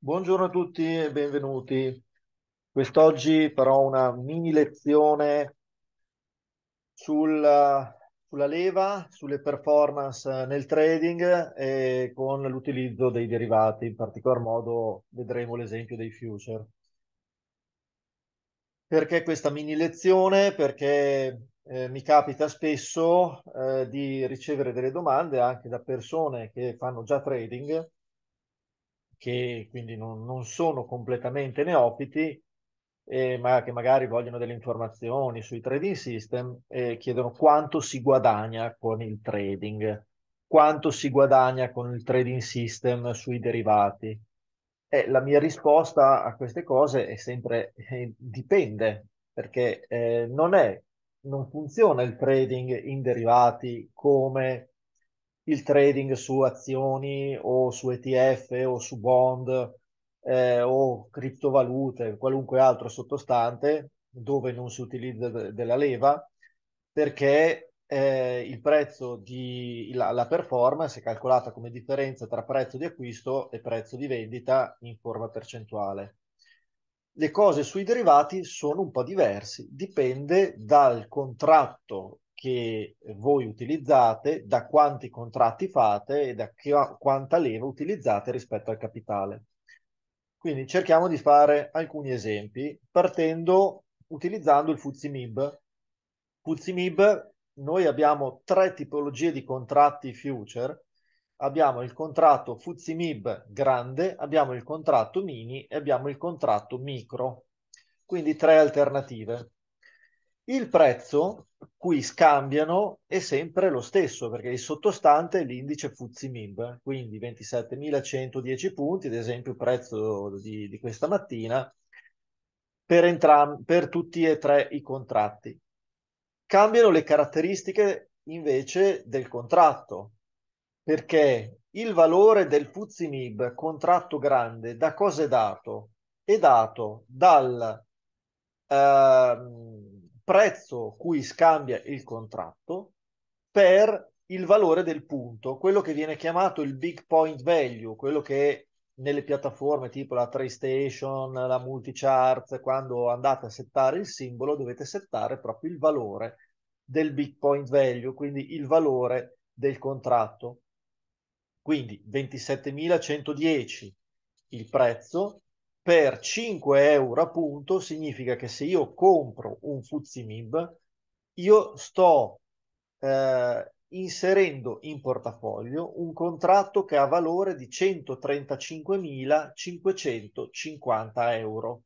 Buongiorno a tutti e benvenuti. Quest'oggi farò una mini lezione sul, sulla leva, sulle performance nel trading e con l'utilizzo dei derivati. In particolar modo vedremo l'esempio dei future. Perché questa mini lezione? Perché eh, mi capita spesso eh, di ricevere delle domande anche da persone che fanno già trading che quindi non, non sono completamente neofiti, eh, ma che magari vogliono delle informazioni sui trading system eh, chiedono quanto si guadagna con il trading, quanto si guadagna con il trading system sui derivati. Eh, la mia risposta a queste cose è sempre eh, dipende, perché eh, non, è, non funziona il trading in derivati come il trading su azioni o su ETF o su bond eh, o criptovalute, qualunque altro sottostante dove non si utilizza de- della leva perché eh, il prezzo di la, la, performance è calcolata come differenza tra prezzo di acquisto e prezzo di vendita in forma percentuale. Le cose sui derivati sono un po' diversi, dipende dal contratto che voi utilizzate, da quanti contratti fate e da chi, quanta leva utilizzate rispetto al capitale. Quindi cerchiamo di fare alcuni esempi partendo utilizzando il FuzziMib. FuzziMib noi abbiamo tre tipologie di contratti future. Abbiamo il contratto FuzziMib grande, abbiamo il contratto mini e abbiamo il contratto micro. Quindi tre alternative. Il prezzo qui scambiano è sempre lo stesso perché il sottostante è l'indice Fuzzi MIB, quindi 27.110 punti, ad esempio il prezzo di, di questa mattina, per, entram- per tutti e tre i contratti. Cambiano le caratteristiche invece del contratto perché il valore del Fuzzi MIB contratto grande da cosa è dato? È dato dal... Ehm, prezzo cui scambia il contratto per il valore del punto, quello che viene chiamato il big point value, quello che nelle piattaforme tipo la TradeStation, la Multichart, quando andate a settare il simbolo dovete settare proprio il valore del big point value, quindi il valore del contratto. Quindi 27.110 il prezzo, per 5 euro appunto significa che se io compro un Fuzimib, io sto eh, inserendo in portafoglio un contratto che ha valore di 135.550 euro.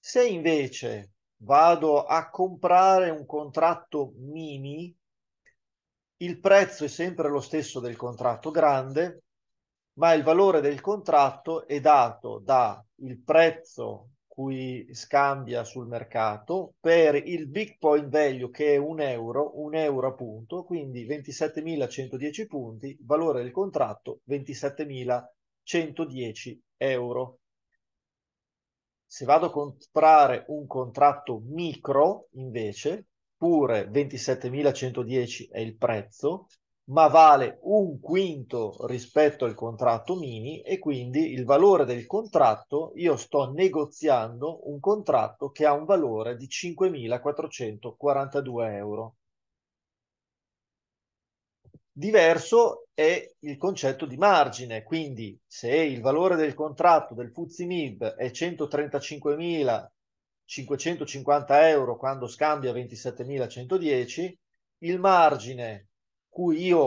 Se invece vado a comprare un contratto mini, il prezzo è sempre lo stesso del contratto grande, ma il valore del contratto è dato dal prezzo cui scambia sul mercato per il big point value che è un euro, un euro appunto, quindi 27.110 punti, valore del contratto 27.110 euro. Se vado a comprare un contratto micro invece, pure 27.110 è il prezzo, ma vale un quinto rispetto al contratto mini e quindi il valore del contratto, io sto negoziando un contratto che ha un valore di 5.442 euro. Diverso è il concetto di margine, quindi se il valore del contratto del Fuzzi MIB è 135.550 euro quando scambia 27.110, il margine cui io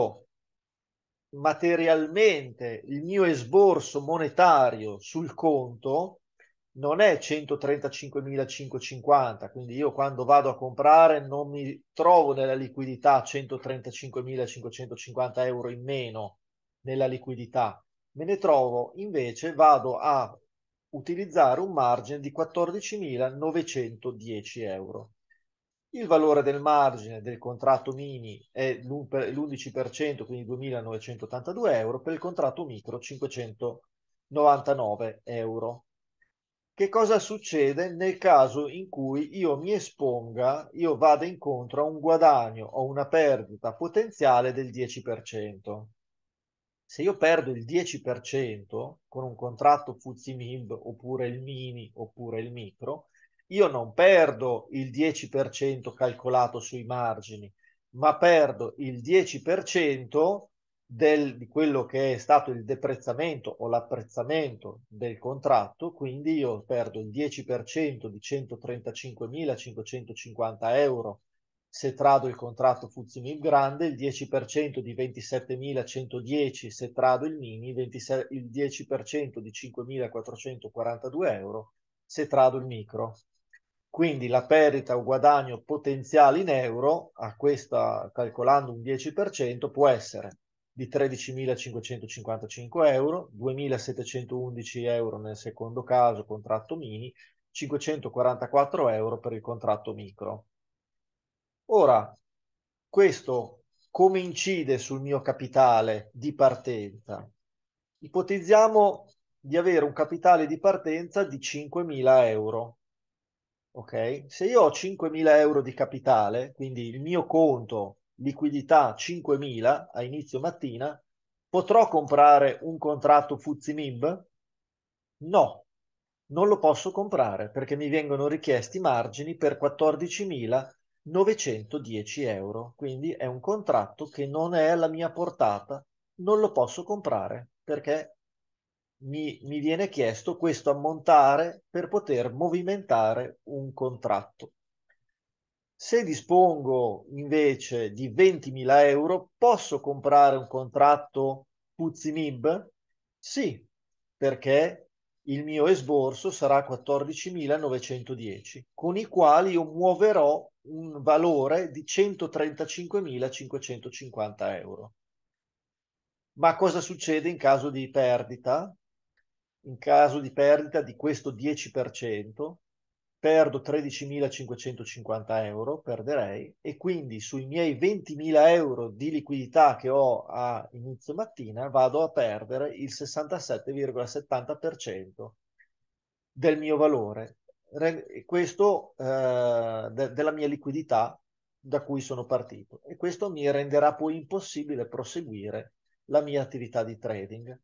materialmente il mio esborso monetario sul conto non è 135.550, quindi io quando vado a comprare non mi trovo nella liquidità 135.550 euro in meno nella liquidità, me ne trovo invece vado a utilizzare un margine di 14.910 euro il valore del margine del contratto mini è l'11%, quindi 2.982 euro, per il contratto micro 599 euro. Che cosa succede nel caso in cui io mi esponga, io vada incontro a un guadagno o una perdita potenziale del 10%? Se io perdo il 10% con un contratto Fuzzi MIB oppure il mini oppure il micro, io non perdo il 10% calcolato sui margini, ma perdo il 10% del, di quello che è stato il deprezzamento o l'apprezzamento del contratto, quindi io perdo il 10% di 135.550 euro se trado il contratto Fuzimib grande, il 10% di 27.110 se trado il mini, 26, il 10% di 5.442 euro se trado il micro. Quindi la perdita o guadagno potenziale in euro, a questa calcolando un 10%, può essere di 13.555 euro, 2.711 euro nel secondo caso contratto mini, 544 euro per il contratto micro. Ora, questo come incide sul mio capitale di partenza? Ipotizziamo di avere un capitale di partenza di 5.000 euro. Ok, se io ho 5.000 euro di capitale, quindi il mio conto liquidità 5.000 a inizio mattina, potrò comprare un contratto FUZIMIB? No, non lo posso comprare perché mi vengono richiesti margini per 14.910 euro, quindi è un contratto che non è alla mia portata, non lo posso comprare perché mi, mi viene chiesto questo ammontare per poter movimentare un contratto. Se dispongo invece di 20.000 euro, posso comprare un contratto Puzinib? Sì, perché il mio esborso sarà 14.910, con i quali io muoverò un valore di 135.550 euro. Ma cosa succede in caso di perdita? in caso di perdita di questo 10%, perdo 13.550 euro, perderei, e quindi sui miei 20.000 euro di liquidità che ho a inizio mattina vado a perdere il 67,70% del mio valore, questo eh, de- della mia liquidità da cui sono partito e questo mi renderà poi impossibile proseguire la mia attività di trading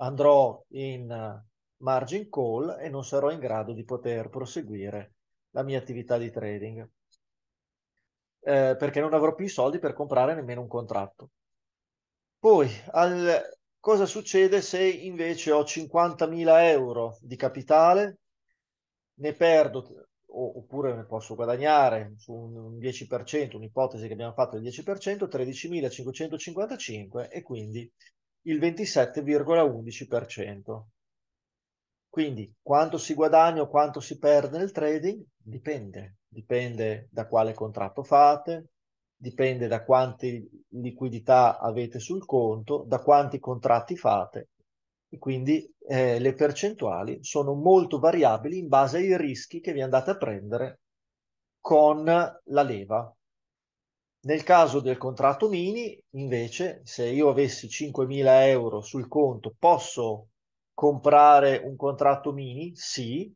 andrò in eh, margin call e non sarò in grado di poter proseguire la mia attività di trading eh, perché non avrò più i soldi per comprare nemmeno un contratto. Poi al, cosa succede se invece ho 50.000 euro di capitale, ne perdo oppure ne posso guadagnare su un 10%, un'ipotesi che abbiamo fatto del 10%, 13.555 e quindi il 27,11%. Quindi quanto si guadagna o quanto si perde nel trading dipende, dipende da quale contratto fate, dipende da quante liquidità avete sul conto, da quanti contratti fate e quindi eh, le percentuali sono molto variabili in base ai rischi che vi andate a prendere con la leva nel caso del contratto mini, invece, se io avessi 5.000 euro sul conto, posso comprare un contratto mini? Sì,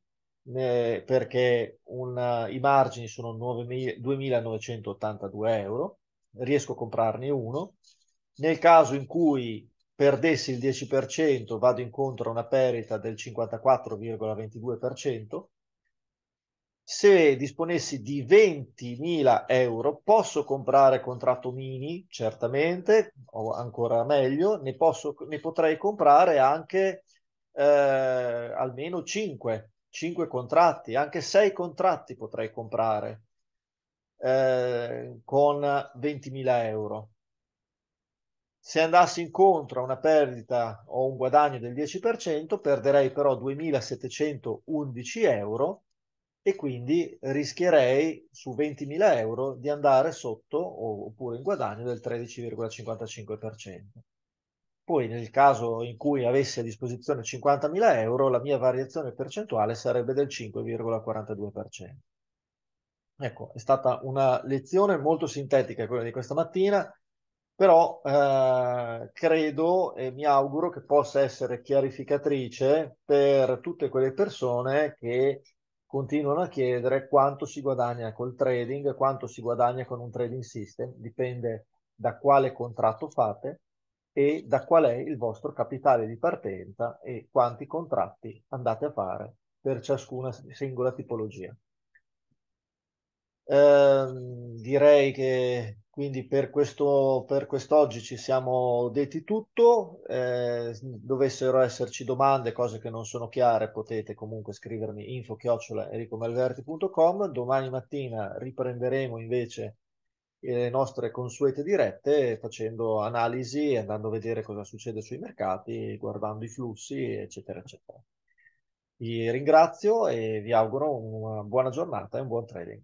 eh, perché una, i margini sono 9, 2.982 euro, riesco a comprarne uno. Nel caso in cui perdessi il 10%, vado incontro a una perdita del 54,22%. Se disponessi di 20.000 euro posso comprare contratto mini, certamente, o ancora meglio, ne, posso, ne potrei comprare anche eh, almeno 5, 5 contratti, anche 6 contratti potrei comprare eh, con 20.000 euro. Se andassi incontro a una perdita o un guadagno del 10%, perderei però 2.711 euro e quindi rischierei su 20.000 euro di andare sotto oppure in guadagno del 13,55%. Poi nel caso in cui avessi a disposizione 50.000 euro, la mia variazione percentuale sarebbe del 5,42%. Ecco, è stata una lezione molto sintetica quella di questa mattina, però eh, credo e mi auguro che possa essere chiarificatrice per tutte quelle persone che continuano a chiedere quanto si guadagna col trading, quanto si guadagna con un trading system, dipende da quale contratto fate e da qual è il vostro capitale di partenza e quanti contratti andate a fare per ciascuna singola tipologia. Eh, direi che quindi per, questo, per quest'oggi ci siamo detti tutto, eh, dovessero esserci domande, cose che non sono chiare, potete comunque scrivermi info-ericomalverti.com. Domani mattina riprenderemo invece eh, le nostre consuete dirette facendo analisi, andando a vedere cosa succede sui mercati, guardando i flussi, eccetera, eccetera. Vi ringrazio e vi auguro una buona giornata e un buon trading.